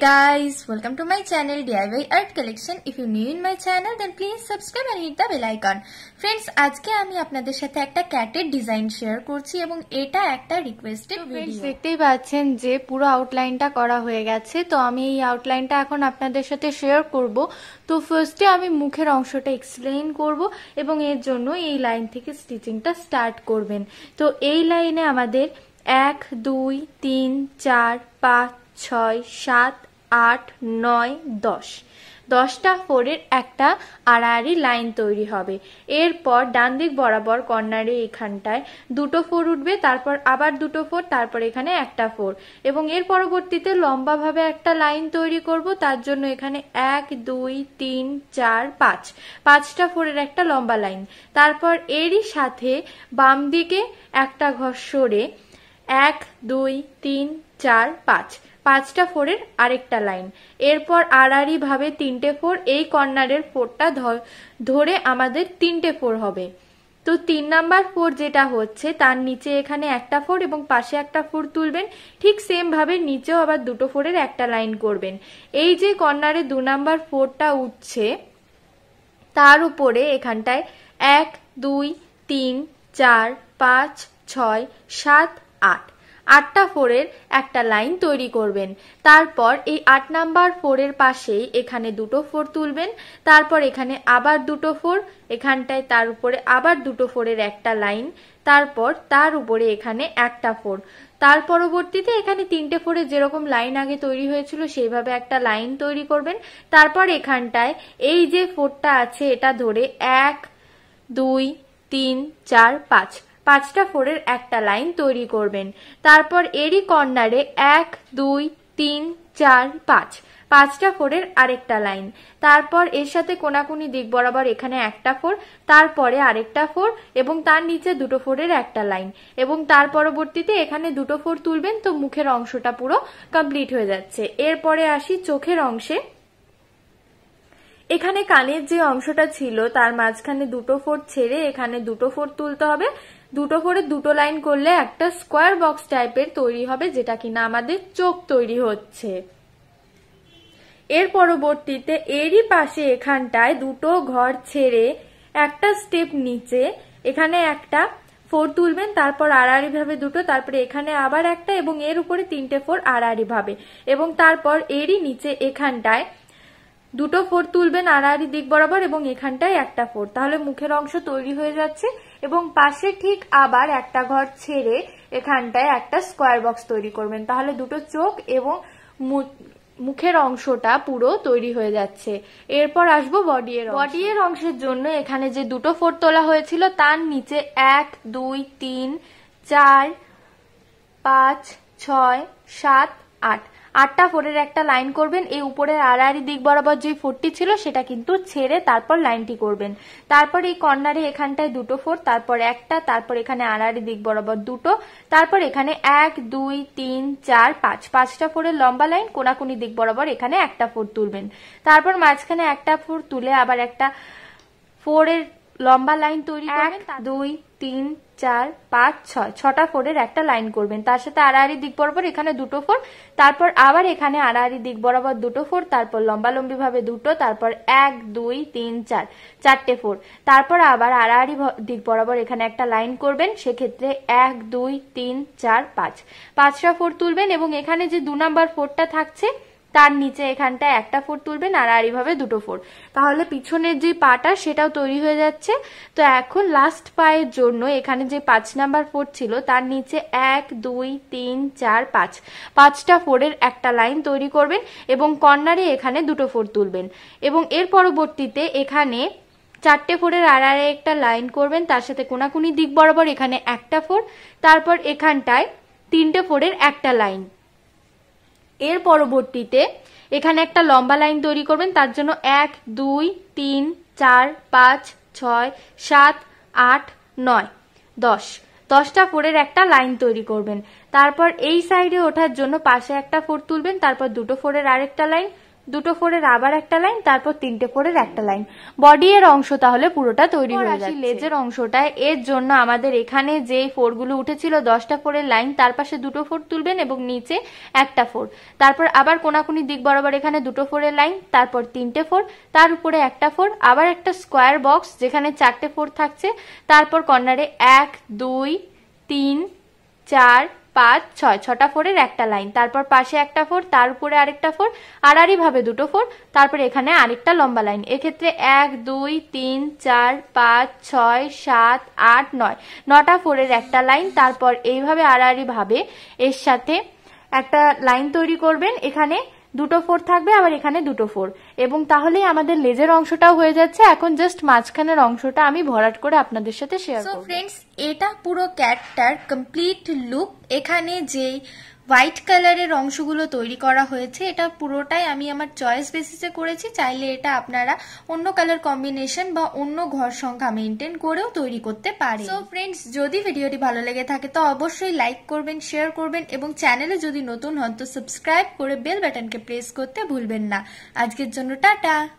Hey guys, welcome to my channel DIY Art Collection. If you new in my channel then please subscribe and hit the bell icon. Friends, আজকে আমি আপনাদের সাথে একটা ক্যাটের design share করছি এবং এটা একটা রিকোয়েস্টেড ভিডিও। দেখতেই পাচ্ছেন যে পুরো আউটলাইনটা করা হয়ে গেছে তো আমি এই আউটলাইনটা এখন আপনাদের সাথে শেয়ার করব। তো ফার্স্টে আমি মুখের অংশটা এক্সপ্লেইন করব এবং এর জন্য এই লাইন থেকে স্টিচিংটা স্টার্ট করবেন। তো এই লাইনে আমাদের এক দুই তিন চার পাঁচ ছয় সাত আট নয় দশ দশটা ফোরের একটা আড়াআড়ি লাইন তৈরি হবে এরপর ডান দিক বরাবর কর্নারে এখানটায় দুটো ফোর উঠবে তারপর আবার দুটো ফোর তারপর এখানে একটা ফোর এবং এর পরবর্তীতে লম্বাভাবে একটা লাইন তৈরি করব তার জন্য এখানে এক দুই তিন চার পাঁচ পাঁচটা ফোরের একটা লম্বা লাইন তারপর এরই সাথে বাম দিকে একটা ঘর সরে এক দুই তিন চার পাঁচ পাঁচটা ফোরের আরেকটা লাইন এরপর আড়াআড়ি ভাবে তিনটে ফোর এই কর্নারের ফোরটা ধরে আমাদের তিনটে ফোর হবে তো তিন নাম্বার ফোর যেটা হচ্ছে তার নিচে এখানে একটা ফোর এবং পাশে একটা ফোর তুলবেন ঠিক সেমভাবে নিচেও আবার দুটো ফোরের একটা লাইন করবেন এই যে কর্নারে দু নাম্বার ফোরটা উঠছে তার উপরে এখানটায় এক দুই তিন চার পাঁচ ছয় সাত আট আটটা ফোরের একটা লাইন তৈরি করবেন তারপর এই আট নাম্বার ফোরের পাশেই এখানে দুটো ফোর তুলবেন তারপর এখানে আবার দুটো ফোর এখানটায় তার উপরে আবার দুটো ফোরের একটা লাইন তারপর তার উপরে এখানে একটা ফোর তার পরবর্তীতে এখানে তিনটে ফোরে যেরকম লাইন আগে তৈরি হয়েছিল সেইভাবে একটা লাইন তৈরি করবেন তারপর এখানটায় এই যে ফোরটা আছে এটা ধরে এক দুই তিন চার পাঁচ পাঁচটা ফোরের একটা লাইন তৈরি করবেন তারপর এরই কর্নারে এক দুই তিন চার পাঁচ পাঁচটা ফোরের আরেকটা লাইন তারপর এর সাথে কোনাকুনি দিক বরাবর এখানে একটা ফোর তারপরে আরেকটা ফোর এবং তার নিচে দুটো ফোরের একটা লাইন এবং তার পরবর্তীতে এখানে দুটো ফোর তুলবেন তো মুখের অংশটা পুরো কমপ্লিট হয়ে যাচ্ছে এরপরে আসি চোখের অংশে এখানে কানের যে অংশটা ছিল তার মাঝখানে দুটো ফোর ছেড়ে এখানে দুটো ফোর তুলতে হবে দুটো করে দুটো লাইন করলে একটা স্কোয়ার বক্স টাইপের তৈরি হবে যেটা কিনা আমাদের চোখ তৈরি হচ্ছে এর পরবর্তীতে এরই পাশে এখানটায় দুটো ঘর ছেড়ে একটা স্টেপ নিচে এখানে একটা ফোর তুলবেন তারপর আড়াআড়ি ভাবে দুটো তারপরে এখানে আবার একটা এবং এর উপরে তিনটে ফোর আড়াআড়ি ভাবে এবং তারপর এরই নিচে এখানটায় দুটো ফোর তুলবেন আড়াআড়ি দিক বরাবর এবং এখানটায় একটা ফোর তাহলে মুখের অংশ তৈরি হয়ে যাচ্ছে এবং পাশে ঠিক আবার একটা ঘর ছেড়ে এখানটায় একটা স্কোয়ার বক্স তৈরি করবেন তাহলে দুটো চোখ এবং মুখের অংশটা পুরো তৈরি হয়ে যাচ্ছে এরপর আসবো বডি এর বডি এর অংশের জন্য এখানে যে দুটো ফোর তোলা হয়েছিল তার নিচে এক দুই তিন চার পাঁচ ছয় সাত আট আটটা ফোরের একটা লাইন করবেন এই উপরের আড়াআড়ি দিক বরাবর যে ফোরটি ছিল সেটা কিন্তু ছেড়ে তারপর লাইনটি করবেন তারপর এই কর্নারে এখানটায় দুটো ফোর তারপর একটা তারপর এখানে আড়াআড়ি দিক বরাবর দুটো তারপর এখানে এক দুই তিন চার পাঁচ পাঁচটা ফোরের লম্বা লাইন কোনাকুনি দিক বরাবর এখানে একটা ফোর তুলবেন তারপর মাঝখানে একটা ফোর তুলে আবার একটা ফোরের লম্বা লাইন তৈরি করবেন দুই তিন চার পাঁচ ছয় ছটা ফোরের একটা লাইন করবেন তার সাথে আড়াআড়ি দিক বরাবর এখানে দুটো ফোর তারপর আবার এখানে আড়াআড়ি দিক বরাবর দুটো ফোর তারপর লম্বালম্বি ভাবে দুটো তারপর এক দুই তিন চার চারটে ফোর তারপর আবার আড়াআড়ি দিক বরাবর এখানে একটা লাইন করবেন সেক্ষেত্রে এক দুই তিন চার পাঁচ পাঁচটা ফোর তুলবেন এবং এখানে যে দু নাম্বার ফোরটা থাকছে তার নিচে এখানটায় একটা ফোর তুলবেন আর আর এইভাবে দুটো ফোর তাহলে পিছনের যে পাটা সেটাও তৈরি হয়ে যাচ্ছে তো এখন লাস্ট পায়ের জন্য এখানে যে পাঁচ নাম্বার ফোর ছিল তার নিচে এক দুই তিন চার পাঁচ পাঁচটা ফোরের একটা লাইন তৈরি করবেন এবং কর্নারে এখানে দুটো ফোর তুলবেন এবং এর পরবর্তীতে এখানে চারটে ফোরের আর একটা লাইন করবেন তার সাথে কোনাকুনি দিক বরাবর এখানে একটা ফোর তারপর এখানটায় তিনটে ফোরের একটা লাইন এর পরবর্তীতে এখানে একটা লম্বা লাইন তৈরি করবেন তার জন্য এক দুই তিন চার পাঁচ ছয় সাত আট নয় দশ দশটা ফোরের একটা লাইন তৈরি করবেন তারপর এই সাইডে ওঠার জন্য পাশে একটা ফোর তুলবেন তারপর দুটো ফোরের আরেকটা লাইন দুটো ফোরের আবার একটা লাইন তারপর তিনটে ফোরের একটা লাইন বডি এর অংশ তাহলে পুরোটা তৈরি হয়ে যাচ্ছে লেজের অংশটায় এর জন্য আমাদের এখানে যে ফোরগুলো উঠেছিল দশটা ফোরের লাইন তার পাশে দুটো ফোর তুলবেন এবং নিচে একটা ফোর তারপর আবার কোনাকুনি দিক বরাবর এখানে দুটো ফোরের লাইন তারপর তিনটে ফোর তার উপরে একটা ফোর আবার একটা স্কোয়ার বক্স যেখানে চারটে ফোর থাকছে তারপর কর্নারে এক দুই তিন চার পাঁচ ছয় ছটা ফোরের একটা লাইন তারপর পাশে একটা ফোর তার উপরে আরেকটা ফোর আড়াড়িভাবে দুটো ফোর তারপর এখানে আরেকটা লম্বা লাইন এক্ষেত্রে এক দুই তিন চার পাঁচ ছয় সাত আট নয় নটা ফোরের একটা লাইন তারপর এইভাবে আড়াআড়িভাবে এর সাথে একটা লাইন তৈরি করবেন এখানে দুটো ফোর থাকবে আবার এখানে দুটো ফোর এবং তাহলেই আমাদের লেজের অংশটাও হয়ে যাচ্ছে এখন জাস্ট মাঝখানের অংশটা আমি ভরাট করে আপনাদের সাথে শেয়ার করব ফ্রেন্ডস এটা পুরো ক্যাটটার কমপ্লিট লুক এখানে যেই হোয়াইট কালারের অংশগুলো তৈরি করা হয়েছে এটা পুরোটাই আমি আমার চয়েস বেসিসে করেছি চাইলে এটা আপনারা অন্য কালার কম্বিনেশন বা অন্য ঘর সংখ্যা মেনটেন করেও তৈরি করতে পারে তো ফ্রেন্ডস যদি ভিডিওটি ভালো লেগে থাকে তো অবশ্যই লাইক করবেন শেয়ার করবেন এবং চ্যানেলে যদি নতুন হন তো সাবস্ক্রাইব করে বেল বাটনকে প্রেস করতে ভুলবেন না আজকের জন্য টাটা